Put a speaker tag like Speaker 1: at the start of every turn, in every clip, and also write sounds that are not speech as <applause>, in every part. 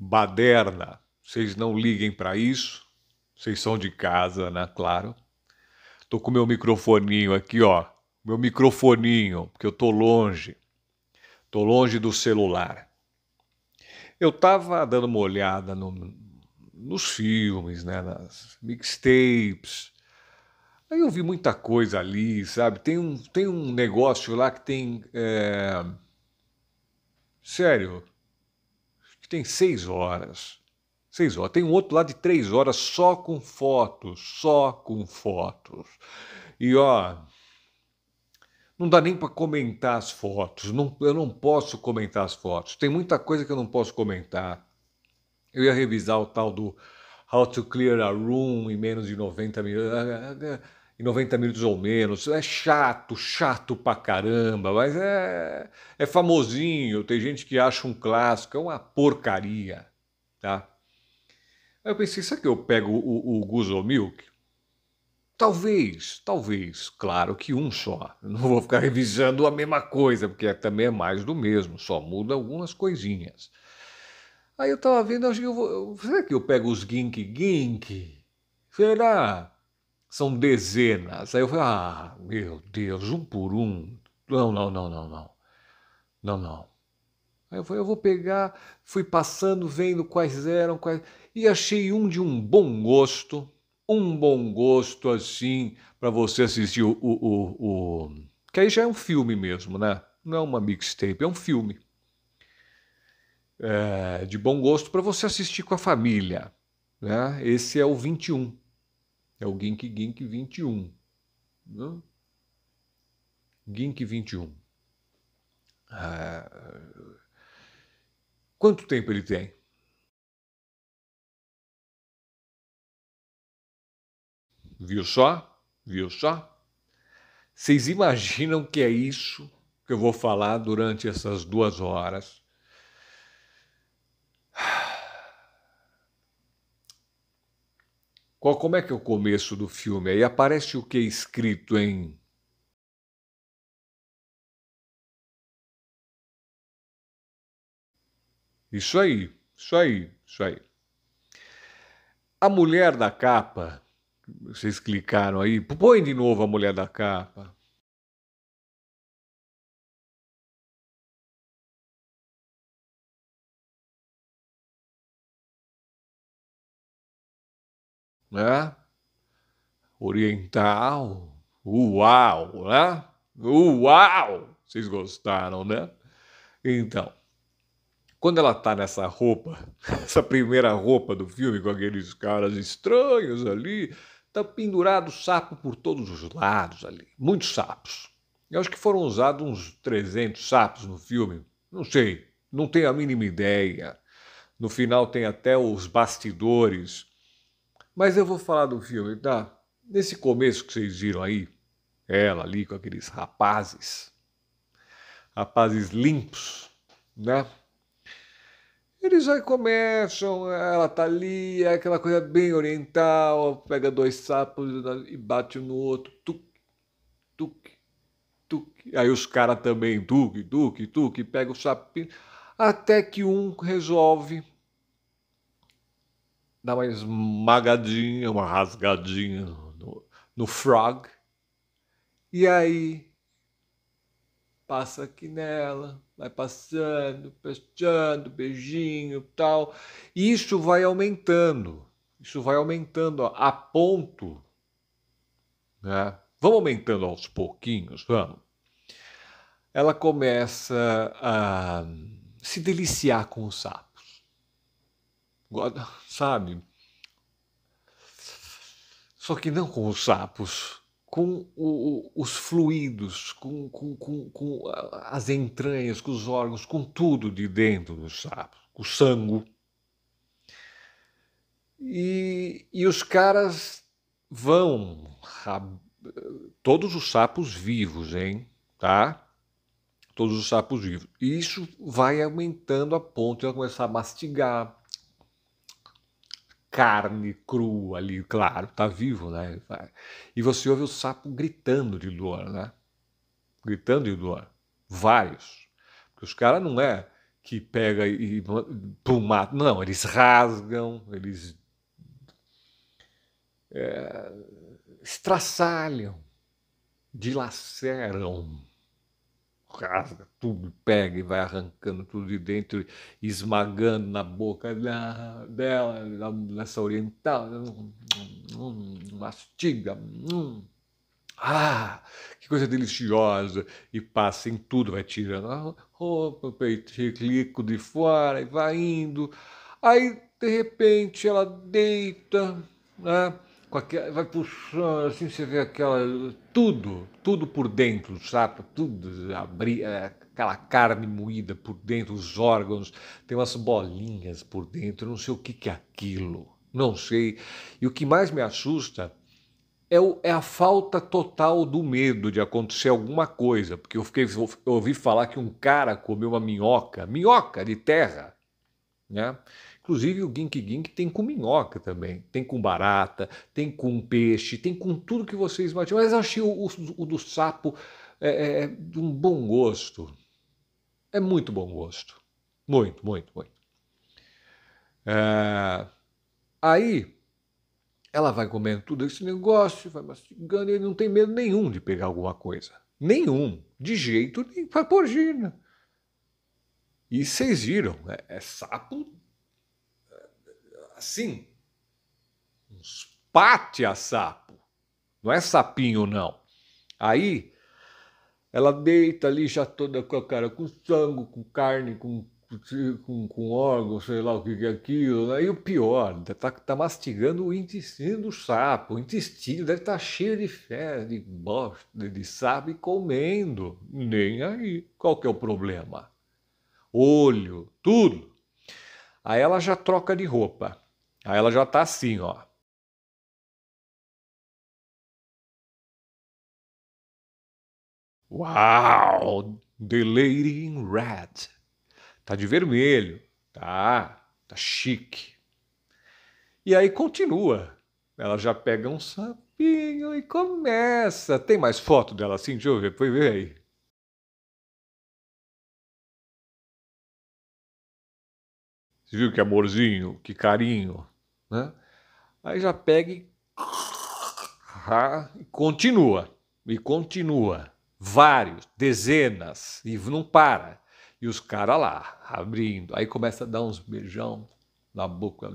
Speaker 1: baderna. Vocês não liguem para isso. Vocês são de casa, né? Claro. Tô com meu microfoninho aqui, ó. Meu microfoninho, porque eu tô longe. Tô longe do celular. Eu tava dando uma olhada no, nos filmes, né? Nas mixtapes. Aí eu vi muita coisa ali, sabe? Tem um, tem um negócio lá que tem. É... Sério, tem seis horas. Seis horas. Tem um outro lá de três horas só com fotos, só com fotos. E ó, não dá nem para comentar as fotos. Não, eu não posso comentar as fotos. Tem muita coisa que eu não posso comentar. Eu ia revisar o tal do How to Clear a Room em menos de 90 minutos em 90 minutos ou menos. É chato, chato pra caramba, mas é, é famosinho. Tem gente que acha um clássico, é uma porcaria, tá? Aí eu pensei, será que eu pego o, o Milk? Talvez, talvez, claro que um só. Eu não vou ficar <laughs> revisando a mesma coisa, porque é, também é mais do mesmo, só muda algumas coisinhas. Aí eu tava vendo, acho que eu Será que eu pego os Gink Gink? Será? São dezenas. Aí eu falei, ah, meu Deus, um por um. Não, não, não, não, não. Não, não. Aí eu falei, eu vou pegar, fui passando, vendo quais eram, quais. E achei um de um bom gosto, um bom gosto assim, para você assistir o, o, o, o. Que aí já é um filme mesmo, né? Não é uma mixtape, é um filme. É, de bom gosto para você assistir com a família. Né? Esse é o 21. É o Gink Gink 21. Né? Gink 21. Ah, quanto tempo ele tem? Viu só? Viu só? Vocês imaginam que é isso que eu vou falar durante essas duas horas? Qual, como é que é o começo do filme? Aí aparece o que é escrito em. Isso aí, isso aí, isso aí. A mulher da capa, vocês clicaram aí, põe de novo a mulher da capa. né? Oriental. Uau, né? Uau! Vocês gostaram, né? Então, quando ela tá nessa roupa, <laughs> essa primeira roupa do filme, com aqueles caras estranhos ali, tá pendurado sapo por todos os lados ali. Muitos sapos. Eu acho que foram usados uns 300 sapos no filme. Não sei, não tenho a mínima ideia. No final tem até os bastidores mas eu vou falar do filme, tá? Nesse começo que vocês viram aí, ela ali com aqueles rapazes, rapazes limpos, né? Eles aí começam, ela tá ali, é aquela coisa bem oriental, pega dois sapos e bate um no outro, tuc, tuc, tuc. Aí os caras também, tuque tuque tuque pega o sapinho, até que um resolve dá uma esmagadinha, uma rasgadinha no, no frog. E aí passa aqui nela, vai passando, passando, beijinho, tal. E isso vai aumentando. Isso vai aumentando ó, a ponto, né? Vamos aumentando aos pouquinhos, vamos. Ela começa a se deliciar com o sapo sabe? Só que não com os sapos, com o, os fluidos, com, com, com, com, as entranhas, com os órgãos, com tudo de dentro dos sapos, com o sangue. E, os caras vão, todos os sapos vivos, hein? Tá? Todos os sapos vivos. E isso vai aumentando a ponto de ela começar a mastigar, carne crua ali, claro, tá vivo, né? E você ouve o sapo gritando de dor, né? Gritando de dor. Vários. Porque os caras não é que pega e pum, mata. Não, eles rasgam, eles é, estraçalham, dilaceram rasga tudo, pega e vai arrancando tudo de dentro, esmagando na boca dela, nessa oriental, mastiga. Ah, que coisa deliciosa! E passa em tudo, vai tirando a roupa, o peito de fora e vai indo. Aí, de repente, ela deita, né? com aquela, vai puxando, assim você vê aquela. Tudo, tudo por dentro, sabe? Tudo, abri, é, aquela carne moída por dentro, os órgãos, tem umas bolinhas por dentro, não sei o que, que é aquilo, não sei. E o que mais me assusta é, o, é a falta total do medo de acontecer alguma coisa, porque eu, fiquei, eu ouvi falar que um cara comeu uma minhoca, minhoca de terra, né? Inclusive o Gink Gink tem com minhoca também, tem com barata, tem com peixe, tem com tudo que vocês imaginam. Mas eu achei o, o do sapo é, é, é, de um bom gosto. É muito bom gosto. Muito, muito, muito. É... Aí ela vai comendo tudo esse negócio, vai mastigando, e ele não tem medo nenhum de pegar alguma coisa. Nenhum. De jeito nenhum. Vai por Gina. E vocês viram, é, é sapo Sim, uns a sapo Não é sapinho, não. Aí ela deita ali já toda com a cara com sangue, com carne, com, com, com órgão, sei lá o que é aquilo. Aí né? o pior, tá, tá mastigando o intestino do sapo. O intestino deve estar tá cheio de fezes, de bosta, de sapo e comendo. Nem aí. Qual que é o problema? Olho, tudo. Aí ela já troca de roupa. Aí ela já tá assim, ó. Uau! The Lady in Red. Tá de vermelho. Tá, tá chique. E aí continua. Ela já pega um sapinho e começa. Tem mais foto dela assim? Deixa eu ver. Foi ver aí. Você viu que amorzinho, que carinho? Né? Aí já pega e... continua, e continua. Vários, dezenas, e não para. E os caras lá, abrindo. Aí começa a dar uns beijão na boca,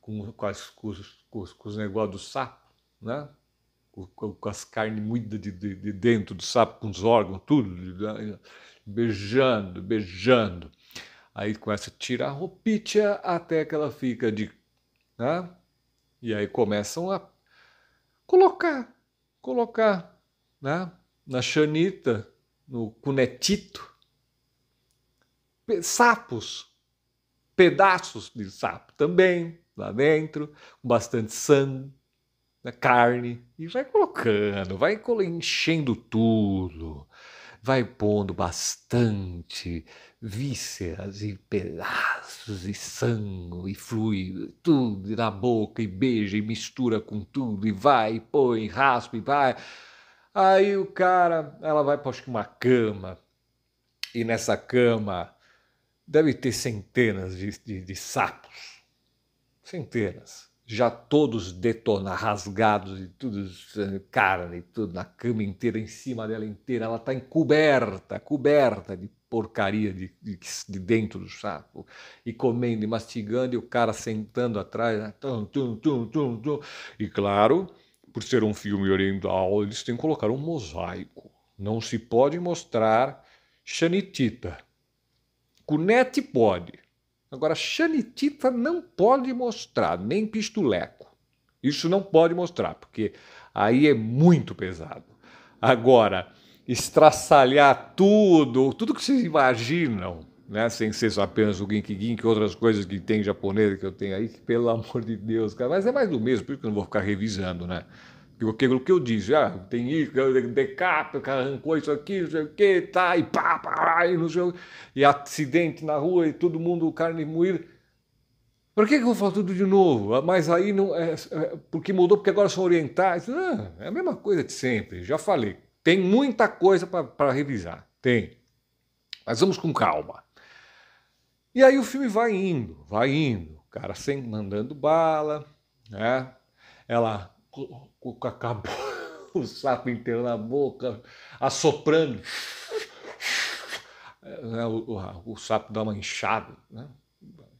Speaker 1: com, com, as, com, com os negócios do sapo, né? com, as carnes moídas de, de, de, dentro do sapo, com os órgãos, tudo, beijando, beijando. Aí começa a tirar a roupinha até que ela fica de né? E aí começam a colocar, colocar né? na chanita, no cunetito, sapos, pedaços de sapo também lá dentro, com bastante sangue, né? carne, e vai colocando, vai enchendo tudo vai pondo bastante vísceras e pedaços e sangue e fluido, tudo na boca e beija e mistura com tudo e vai, e põe, raspa e vai. Aí o cara, ela vai para uma cama e nessa cama deve ter centenas de, de, de sapos, centenas já todos detonados, rasgados e tudo, eh, carne e tudo, na cama inteira, em cima dela inteira. Ela está encoberta, coberta de porcaria de, de, de, dentro do saco, e comendo e mastigando, e o cara sentando atrás, né? tum, tum, tum, tum, tum. E claro, por ser um filme oriental, eles têm que colocar um mosaico. Não se pode mostrar xanitita. Cunete pode, Agora, xanitita não pode mostrar, nem pistuleco. Isso não pode mostrar, porque aí é muito pesado. Agora, estraçalhar tudo, tudo que vocês imaginam, né? Sem ser só apenas o Gink Gink, outras coisas que tem japonesa que eu tenho aí, que pelo amor de Deus, cara. Mas é mais do mesmo, por isso que eu não vou ficar revisando, né? Aquilo que eu disse, ah, tem isso, decap, arrancou isso aqui, não sei o que, tá, e pá, pá, e não sei o que, e acidente na rua, e todo mundo carne moída. Por que, que eu vou falar tudo de novo? Ah, mas aí não. É, é, porque mudou, porque agora são orientais. Ah, é a mesma coisa de sempre, já falei. Tem muita coisa para revisar, tem. Mas vamos com calma. E aí o filme vai indo, vai indo. O cara sem, mandando bala, né? Ela acabou o sapo inteiro na boca, assoprando. É, o, o, o sapo dá uma inchada, né?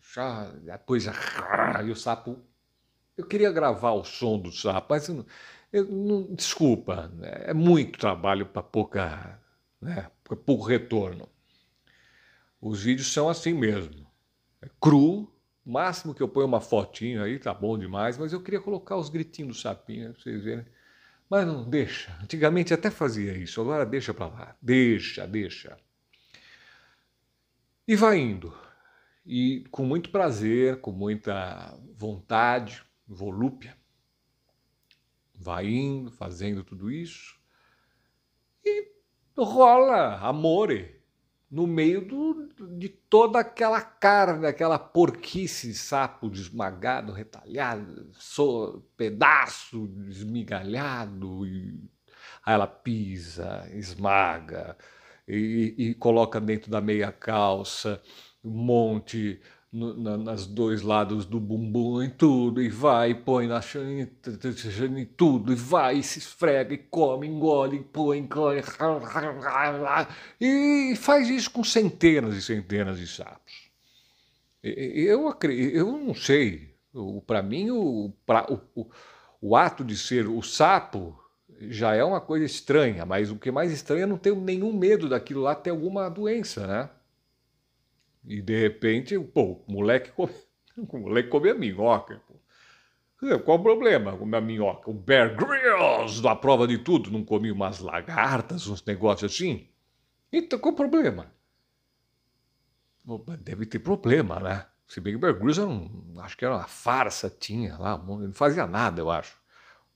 Speaker 1: Inchada, depois e o sapo. Eu queria gravar o som do sapo, mas eu não, eu não, desculpa, é muito trabalho para pouca, né? pouco retorno. Os vídeos são assim mesmo, é cru, Máximo que eu ponho uma fotinho aí, tá bom demais, mas eu queria colocar os gritinhos do sapinho, né, pra vocês verem. Mas não deixa. Antigamente até fazia isso, agora deixa para lá. Deixa, deixa. E vai indo. E com muito prazer, com muita vontade, volúpia, vai indo, fazendo tudo isso. E rola amore, no meio do, de toda aquela carne, aquela porquice, sapo desmagado, retalhado, so, pedaço esmigalhado. E... Aí ela pisa, esmaga e, e coloca dentro da meia calça um monte no, na, nas dois lados do bumbum em tudo, e vai, põe na em, em tudo, e vai, e se esfrega, e come, engole, e põe, engole, e faz isso com centenas e centenas de sapos. Eu, eu não sei, para mim o, pra, o, o, o ato de ser o sapo já é uma coisa estranha, mas o que é mais estranho é não ter nenhum medo daquilo lá ter alguma doença, né? E de repente, pô, o moleque come, <laughs> o moleque come a minhoca. Pô. Qual o problema com a minhoca? O Bear Grylls, da prova de tudo, não comia umas lagartas, uns negócios assim? Então, qual o problema? Deve ter problema, né? Se bem que o Bear Grylls era um, acho que era uma farsa, tinha lá, não fazia nada, eu acho.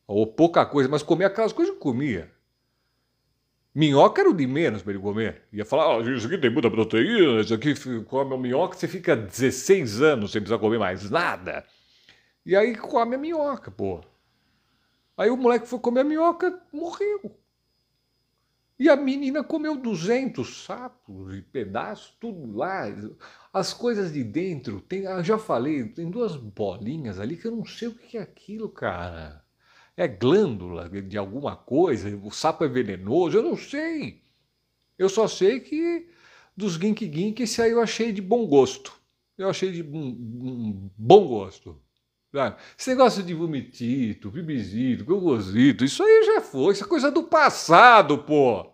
Speaker 1: Ou pouca coisa, mas comia aquelas coisas que comia. Minhoca era o de menos para ele comer. Ia falar, ah, isso aqui tem muita proteína, isso aqui come a minhoca, você fica 16 anos sem precisar comer mais nada. E aí come a minhoca, pô. Aí o moleque foi comer a minhoca, morreu. E a menina comeu 200 sapos e pedaços, tudo lá. As coisas de dentro, tem, já falei, tem duas bolinhas ali que eu não sei o que é aquilo, cara é glândula de alguma coisa, o sapo é venenoso, eu não sei. Eu só sei que dos guinque-guinque isso aí eu achei de bom gosto. Eu achei de um, bom gosto. Sabe? Esse negócio de vomitito, bibizito, gogosito, isso aí já foi, isso é coisa do passado, pô.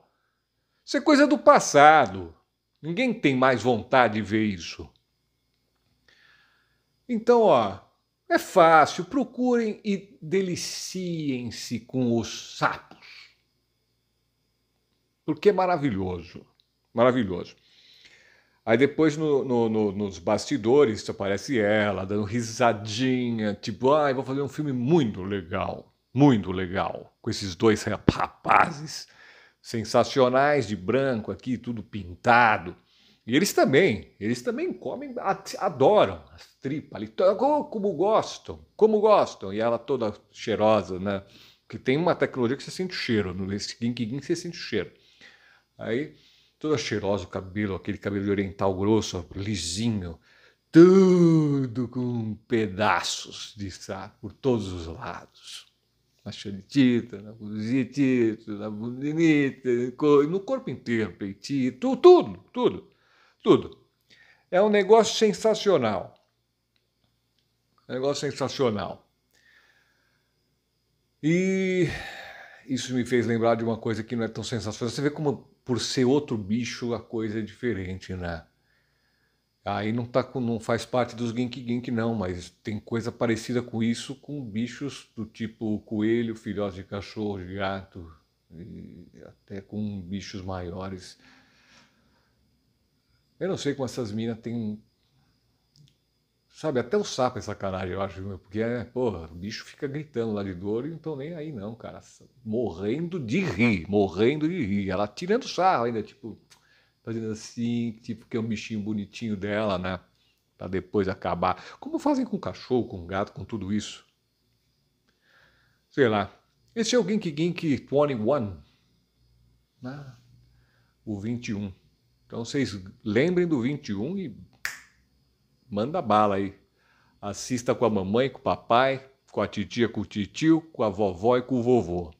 Speaker 1: Isso é coisa do passado. Ninguém tem mais vontade de ver isso. Então, ó, é fácil, procurem e deliciem-se com os sapos. Porque é maravilhoso. Maravilhoso. Aí depois no, no, no, nos bastidores aparece ela dando risadinha, tipo, ai, ah, vou fazer um filme muito legal, muito legal, com esses dois rapazes sensacionais de branco aqui, tudo pintado. E eles também, eles também comem, adoram as tripas ali, como gostam, como gostam. E ela toda cheirosa, né? Que tem uma tecnologia que você sente o cheiro, no skin que você sente o cheiro. Aí, toda cheirosa o cabelo, aquele cabelo oriental grosso, lisinho, tudo com pedaços de saco por todos os lados. Na xeritita, na buzitita, na bonita, no corpo inteiro, peitinho, tudo, tudo. tudo. Tudo. É um negócio sensacional. É um negócio sensacional. E isso me fez lembrar de uma coisa que não é tão sensacional. Você vê como, por ser outro bicho, a coisa é diferente, né? Aí não, tá com, não faz parte dos Gink Gink, não, mas tem coisa parecida com isso com bichos do tipo coelho, filhote de cachorro, de gato, até com bichos maiores. Eu não sei como essas minas têm. Sabe, até o sapo é sacanagem, eu acho, meu, porque é, porra, o bicho fica gritando lá de dor e não estão nem aí, não, cara. Morrendo de rir, morrendo de rir. Ela tirando sarro ainda, tipo, fazendo tá assim, tipo, que é um bichinho bonitinho dela, né? Pra depois acabar. Como fazem com cachorro, com gato, com tudo isso? Sei lá. Esse é o Gink Gink 21. Né? Ah, o 21. Então vocês lembrem do 21 e manda bala aí. Assista com a mamãe, com o papai, com a titia, com o titio, com a vovó e com o vovô.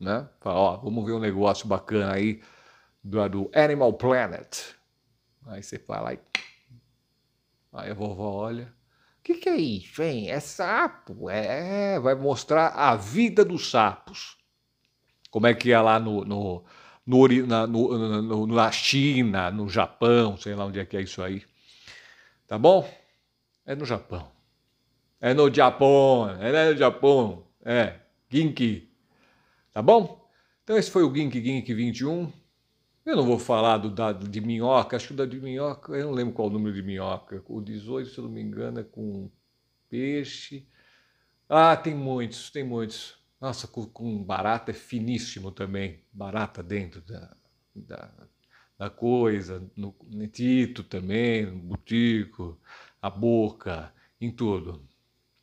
Speaker 1: Né? Fala, ó, vamos ver um negócio bacana aí do, do Animal Planet. Aí você fala, aí, aí a vovó olha. O que, que é isso, hein? É sapo? É, vai mostrar a vida dos sapos. Como é que é lá no, no no, na, no, no, na China, no Japão, sei lá onde é que é isso aí. Tá bom? É no Japão. É no Japão, é né, no Japão. É, Ginky. Tá bom? Então esse foi o Gink Gink 21. Eu não vou falar do da, de minhoca, acho que o da de minhoca, eu não lembro qual o número de minhoca. O 18, se eu não me engano, é com peixe. Ah, tem muitos, tem muitos. Nossa, com, com barata é finíssimo também, barata dentro da, da, da coisa, no netito também, no butico, a boca, em tudo.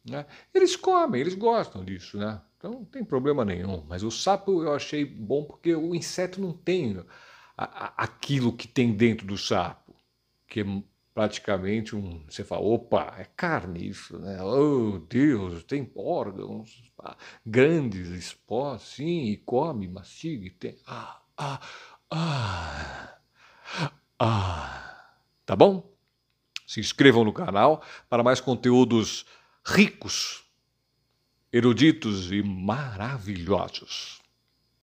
Speaker 1: Né? Eles comem, eles gostam disso, né? Então não tem problema nenhum. Mas o sapo eu achei bom porque o inseto não tem a, a, aquilo que tem dentro do sapo, que é praticamente um. Você fala, opa, é carne isso, né? Oh, Deus, tem órgãos grandes, esporos sim, e come, mastiga, e tem. Ah, ah, ah, ah. Tá bom? Se inscrevam no canal para mais conteúdos ricos, eruditos e maravilhosos.